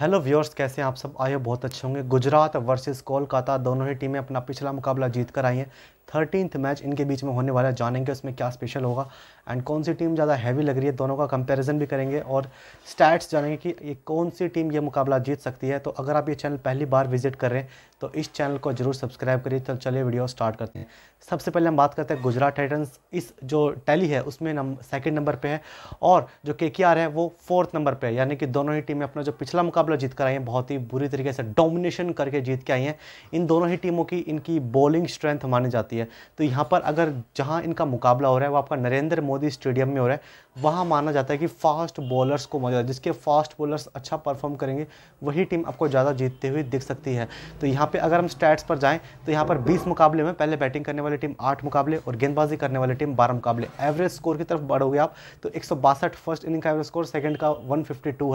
hello viewers कैसे हैं आप सब आए बहुत अच्छे होंगे गुजरात वर्सेस कोलकाता दोनों ही टीमें अपना पिछला मुकाबला जीत कर आई हैं थर्टीनथ मैच इनके बीच में होने वाला है जानेंगे उसमें क्या स्पेशल होगा एंड कौन सी टीम ज़्यादा हैवी लग रही है दोनों का कंपैरिजन भी करेंगे और स्टैट्स जानेंगे कि ये कौन सी टीम ये मुकाबला जीत सकती है तो अगर आप ये चैनल पहली बार विजिट कर रहे हैं तो इस चैनल को जरूर सब्सक्राइब करिए तो चलिए वीडियो स्टार्ट करते हैं सबसे पहले हम बात करते हैं गुजरात टाइटन्स इस जो टैली है उसमें नम सेकेंड नंबर पर है और जो के है वो फोर्थ नंबर पर है यानी कि दोनों ही टीमें अपना जो पिछला मुकाबला जीत कर आई हैं बहुत ही बुरी तरीके से डोमिनेशन करके जीत के आई हैं इन दोनों ही टीमों की इनकी बॉलिंग स्ट्रेंथ मानी जाती है जाती है तो यहाँ पर अगर जहाँ इनका मुकाबला हो रहा है वो आपका नरेंद्र मोदी स्टेडियम में हो रहा है वहाँ माना जाता है कि फास्ट बॉलर्स को मजा जिसके फास्ट बॉलर्स अच्छा परफॉर्म करेंगे वही टीम आपको ज़्यादा जीतते हुए दिख सकती है तो यहाँ पर अगर हम स्टैट्स पर जाएँ तो यहाँ पर बीस मुकाबले में पहले बैटिंग करने वाली टीम आठ मुकाबले और गेंदबाजी करने वाली टीम बारह मुकाबले एवरेज स्कोर की तरफ बढ़ोगे आप तो एक फर्स्ट इनिंग का एवरेज स्कोर सेकेंड का वन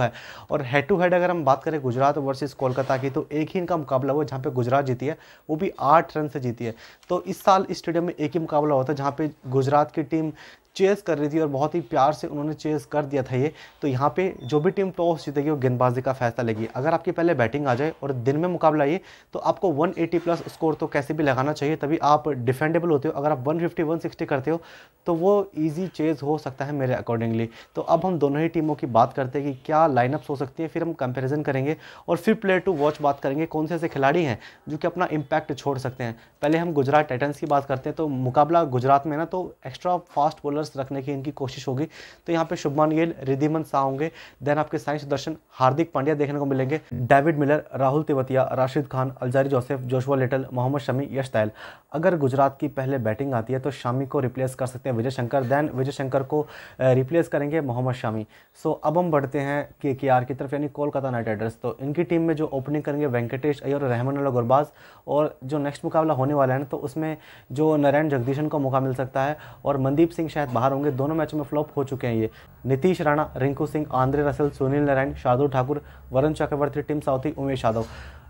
है और हेड टू हेड अगर हम बात करें गुजरात वर्सेज कोलकाता की तो एक ही इनका मुकाबला हुआ जहाँ पे गुजरात जीती है वो भी आठ रन से जीती है तो इस साल स्टेडियम में एक ही मुकाबला हुआ था जहाँ पे गुजरात की टीम चेस कर रही थी और बहुत ही प्यार से उन्होंने चेस कर दिया था ये तो यहाँ पे जो भी टीम टॉस जीतेगी वो गेंदबाजी का फैसला लेगी अगर आपकी पहले बैटिंग आ जाए और दिन में मुकाबला आइए तो आपको 180 प्लस स्कोर तो कैसे भी लगाना चाहिए तभी आप डिफेंडेबल होते हो अगर आप 150 160 करते हो तो वो ईजी चेज हो सकता है मेरे अकॉर्डिंगली तो अब हम दोनों ही टीमों की बात करते हैं कि क्या लाइनअप्स हो सकती है फिर हम कंपेरिजन करेंगे और फिर प्लेयर टू वॉच बात करेंगे कौन से ऐसे खिलाड़ी हैं जो कि अपना इम्पैक्ट छोड़ सकते हैं पहले हम गुजरात टाइटन्स की बात करते हैं तो मुकाबला गुजरात में ना तो एक्स्ट्रा फास्ट बॉलर्स रखने की इनकी कोशिश होगी तो यहाँ पे शुभमान गेल रिधिमन शाह होंगे देन आपके साई सुदर्शन हार्दिक पांड्या देखने को मिलेंगे David Miller Rahul Tewatia Rashid Khan Alzarri Joseph Joshua Little Mohammed Shami Yash Dayal अगर गुजरात की पहले बैटिंग आती है तो शामी को रिप्लेस कर सकते हैं विजय शंकर देन विजय शंकर को रिप्लेस करेंगे मोहम्मद शामी सो अब हम बढ़ते हैं के के आर की तरफ यानी कोलकाता नाइट राइडर्स तो इनकी टीम में जो ओपनिंग करेंगे वेंकटेश अयर रहमान गुरबाज और जो नेक्स्ट मुकाबला होने वाला है ना तो उसमें जो नारायण जगदीशन को मौका मिल सकता है और मनदीप सिंह शायद बाहर होंगे दोनों मैचों में फ्लॉप हो चुके हैं ये Nitish Rana Rinku Singh Andre Russell Sunil Narine Shardul Thakur Varun Chakravarthy Tim Southee Umesh Yadav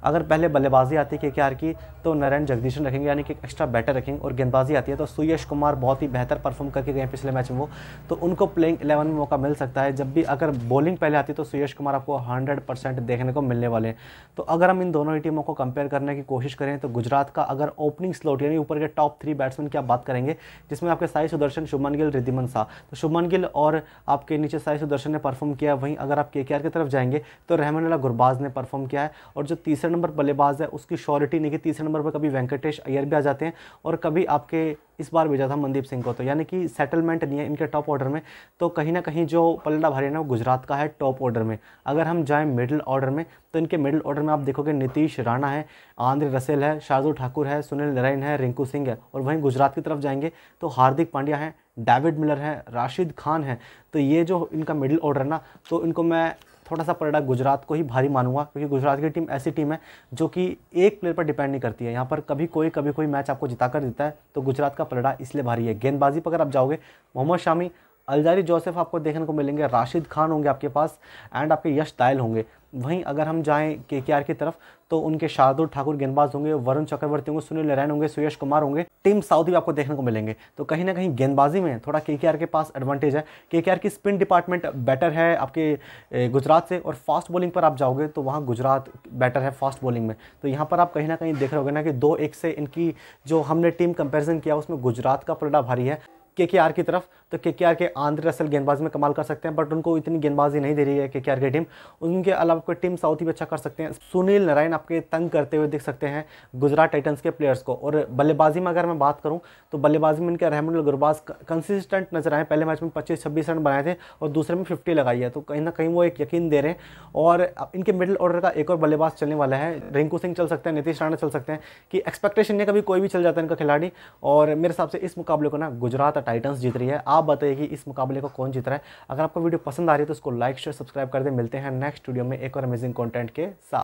अगर पहले बल्लेबाजी आती है के की तो नारायण जगदीशन रखेंगे यानी कि एक्स्ट्रा बैटर रखेंगे और गेंदबाजी आती है तो सुयश कुमार बहुत ही बेहतर परफॉर्म करके गए पिछले मैच में वो तो उनको प्लेइंग एलेवन में मौका मिल सकता है जब भी अगर बॉलिंग पहले आती है तो सुयश कुमार आपको हंड्रेड देखने को मिलने वाले हैं तो अगर हम इन दोनों ही टीमों को कंपेयर करने की कोशिश करें तो गुजरात का अगर ओपनिंग स्लोट यानी ऊपर के टॉप थ्री बैट्समैन की आप बात करेंगे जिसमें आपके साई सुदर्शन शुभमन गिल रिद्धिमन शाह तो शुभमन गिल और आपके नीचे साई सुदर्शन ने परफॉर्म किया वहीं अगर आप के की तरफ जाएंगे तो रहमान गुरबाज ने परफॉर्म किया है और जो तीसरे दूसरे नंबर बल्लेबाज है उसकी श्योरिटी नहीं कि तीसरे नंबर पर कभी वेंकटेश अय्यर भी आ जाते हैं और कभी आपके इस बार भेजा था मनदीप सिंह को तो यानी कि सेटलमेंट नहीं है इनके टॉप ऑर्डर में तो कहीं ना कहीं जो पलड़ा भारी है ना वो गुजरात का है टॉप ऑर्डर में अगर हम जाएँ मिडिल ऑर्डर में तो इनके मिडिल ऑर्डर में आप देखोगे नीतीश राणा है आंध्र रसेल है शार्दुल ठाकुर है सुनील नारायण है रिंकू सिंह है और वहीं गुजरात की तरफ जाएंगे तो हार्दिक पांड्या है डेविड मिलर है राशिद खान है तो ये जो इनका मिडिल ऑर्डर है ना तो इनको मैं थोड़ा सा परिणाम गुजरात को ही भारी मानूंगा क्योंकि गुजरात की टीम ऐसी टीम है जो कि एक प्लेयर पर डिपेंड नहीं करती है यहाँ पर कभी कोई कभी कोई मैच आपको जिता कर देता है तो गुजरात का पलड़ा इसलिए भारी है गेंदबाजी पर अगर आप जाओगे मोहम्मद शामी अलजारी जोसेफ आपको देखने को मिलेंगे राशिद खान होंगे आपके पास एंड आपके यश दायल होंगे वहीं अगर हम जाएँ के की तरफ तो उनके शार्दुल ठाकुर गेंदबाज होंगे वरुण चक्रवर्ती होंगे सुनील नारायण होंगे सुयश कुमार होंगे टीम साउथ भी आपको देखने को मिलेंगे तो कहीं ना कहीं गेंदबाजी में थोड़ा के के पास एडवांटेज है के की स्पिन डिपार्टमेंट बेटर है आपके गुजरात से और फास्ट बॉलिंग पर आप जाओगे तो वहाँ गुजरात बेटर है फास्ट बॉलिंग में तो यहाँ पर आप कहीं ना कहीं देख रहे हो ना कि दो एक से इनकी जो हमने टीम कंपेरिजन किया उसमें गुजरात का पलटा भारी है के के आर की तरफ तो के के आर के आंध्र रसल गेंदबाजी में कमाल कर सकते हैं बट उनको इतनी गेंदबाजी नहीं दे रही है के के आर की टीम उनके अलावा कोई टीम साउथ भी अच्छा कर सकते हैं सुनील नारायण आपके तंग करते हुए देख सकते हैं गुजरात टाइटन्स के प्लेयर्स को और बल्लेबाजी में अगर मैं बात करूँ तो बल्लेबाजी में इनके रहमुल गुरबाज कंसिस्टेंट नजर आए पहले मैच में पच्चीस छब्बीस रन बनाए थे और दूसरे में फिफ्टी लगाई है तो कहीं ना कहीं वो एक यकीन दे रहे हैं और इनके मिडिल ऑर्डर का एक और बल्लेबाज चलने वाला है रिंकू सिंह चल सकते हैं नीतीश राणा चल सकते हैं कि एक्सपेक्टेशन नहीं कभी कोई भी चल जाता है इनका खिलाड़ी और मेरे हिसाब से इस मुकाबले को ना गुजरात कोलकाता टाइटन्स जीत रही है आप बताइए कि इस मुकाबले को कौन जीत रहा है अगर आपको वीडियो पसंद आ रही है तो उसको लाइक शेयर सब्सक्राइब कर दे मिलते हैं नेक्स्ट वीडियो में एक और अमेजिंग कॉन्टेंट के साथ